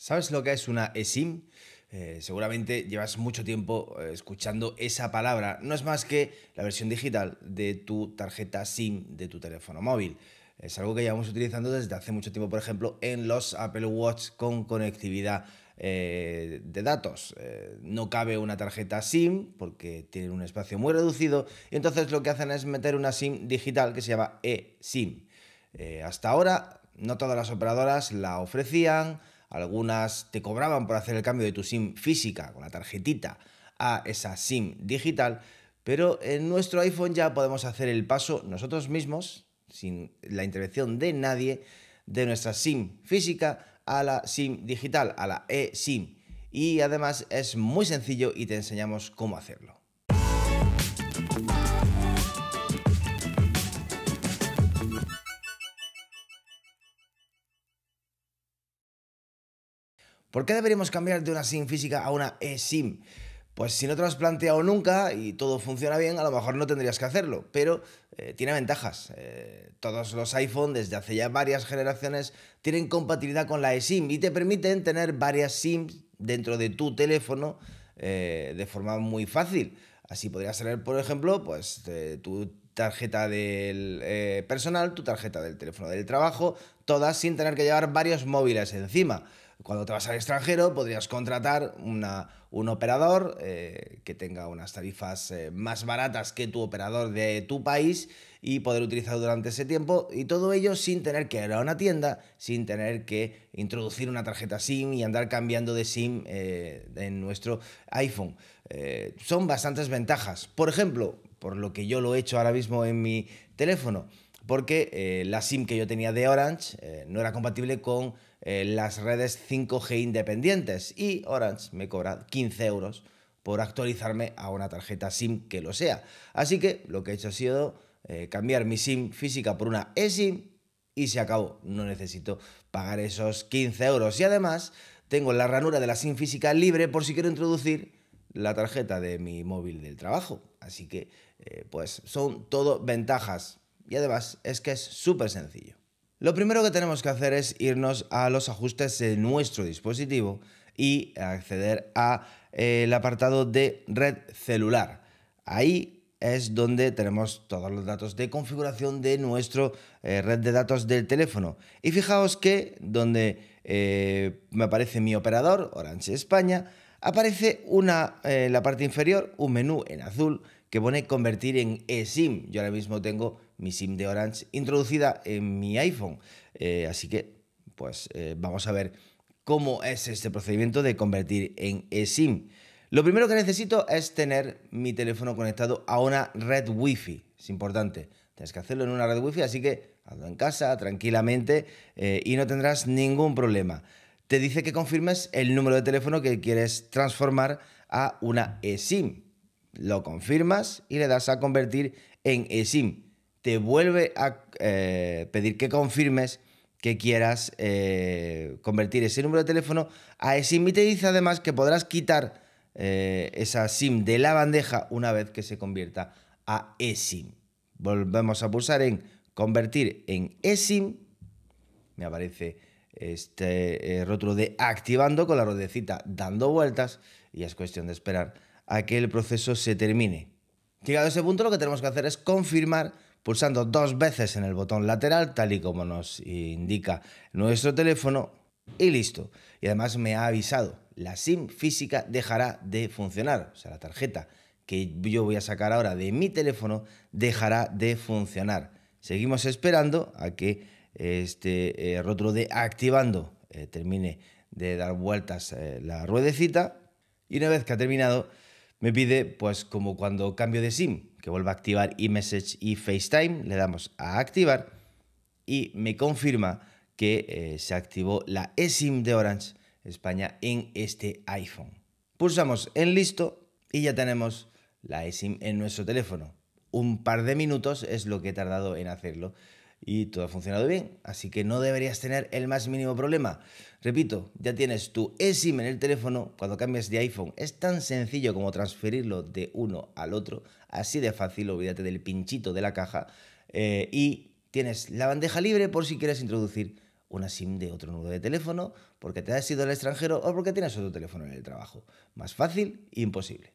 ¿Sabes lo que es una eSIM? Eh, seguramente llevas mucho tiempo eh, escuchando esa palabra. No es más que la versión digital de tu tarjeta SIM de tu teléfono móvil. Es algo que llevamos utilizando desde hace mucho tiempo, por ejemplo, en los Apple Watch con conectividad eh, de datos. no cabe una tarjeta SIM porque tienen un espacio muy reducido y entonces lo que hacen es meter una SIM digital que se llama eSIM. hasta ahora no todas las operadoras la ofrecían, algunas te cobraban por hacer el cambio de tu SIM física con la tarjetita a esa SIM digital, pero en nuestro iPhone ya podemos hacer el paso nosotros mismos, sin la intervención de nadie, de nuestra SIM física a la SIM digital, a la eSIM. Y además es muy sencillo y te enseñamos cómo hacerlo. ¿Por qué deberíamos cambiar de una SIM física a una eSIM? Pues si no te lo has planteado nunca y todo funciona bien, a lo mejor no tendrías que hacerlo, pero eh, tiene ventajas. Eh, todos los iPhone desde hace ya varias generaciones tienen compatibilidad con la eSIM y te permiten tener varias SIMs dentro de tu teléfono eh, de forma muy fácil. Así podrías tener, por ejemplo, pues tu tarjeta del personal, tu tarjeta del teléfono del trabajo, todas sin tener que llevar varios móviles encima. Cuando te vas al extranjero podrías contratar un operador eh, que tenga unas tarifas eh, más baratas que tu operador de tu país y poder utilizar durante ese tiempo y todo ello sin tener que ir a una tienda, sin tener que introducir una tarjeta SIM y andar cambiando de SIM en eh, nuestro iPhone. son bastantes ventajas. Por ejemplo, por lo que yo lo he hecho ahora mismo en mi teléfono, porque la SIM que yo tenía de Orange no era compatible con eh, las redes 5G independientes y Orange me cobra 15 euros por actualizarme a una tarjeta SIM que lo sea. Así que lo que he hecho ha sido eh, cambiar mi SIM física por una eSIM y se acabó. No necesito pagar esos 15 euros. Y además tengo la ranura de la SIM física libre por si quiero introducir la tarjeta de mi móvil del trabajo. Así que, eh, pues, son todo ventajas. Y además es que es súper sencillo. Lo primero que tenemos que hacer es irnos a los ajustes de nuestro dispositivo y acceder a eh, el apartado de red celular. Ahí es donde tenemos todos los datos de configuración de nuestra eh, red de datos del teléfono. Y fijaos que donde eh, me aparece mi operador, Orange España, aparece en la parte inferior un menú en azul que pone convertir en eSIM. Yo ahora mismo tengo mi SIM de Orange introducida en mi iPhone. Eh, así que, pues eh, vamos a ver cómo es este procedimiento de convertir en eSIM. Lo primero que necesito es tener mi teléfono conectado a una red Wi-Fi. Es importante. Tienes que hacerlo en una red Wi-Fi, así que hazlo en casa tranquilamente eh, y no tendrás ningún problema. Te dice que confirmes el número de teléfono que quieres transformar a una eSIM lo confirmas y le das a convertir en eSIM. Te vuelve a eh, pedir que confirmes que quieras eh, convertir ese número de teléfono a eSIM y te dice además que podrás quitar eh, esa SIM de la bandeja una vez que se convierta a eSIM. Volvemos a pulsar en convertir en eSIM. Me aparece este rótulo de activando con la ruedecita dando vueltas y es cuestión de esperar a que el proceso se termine. Llegado a ese punto lo que tenemos que hacer es confirmar pulsando dos veces en el botón lateral tal y como nos indica nuestro teléfono y listo. Y además me ha avisado, la SIM física dejará de funcionar, o sea, la tarjeta que yo voy a sacar ahora de mi teléfono dejará de funcionar. Seguimos esperando a que este eh, de activando eh, termine de dar vueltas eh, la ruedecita y una vez que ha terminado me pide, pues como cuando cambio de SIM, que vuelva a activar eMessage y FaceTime, le damos a activar y me confirma que eh, se activó la eSIM de Orange España en este iPhone. Pulsamos en listo y ya tenemos la eSIM en nuestro teléfono. Un par de minutos es lo que he tardado en hacerlo y todo ha funcionado bien. Así que no deberías tener el más mínimo problema. Repito, ya tienes tu eSIM en el teléfono cuando cambias de iPhone. Es tan sencillo como transferirlo de uno al otro, así de fácil, olvídate del pinchito de la caja. Eh, y tienes la bandeja libre por si quieres introducir una SIM de otro número de teléfono, porque te has ido al extranjero o porque tienes otro teléfono en el trabajo. Más fácil, imposible.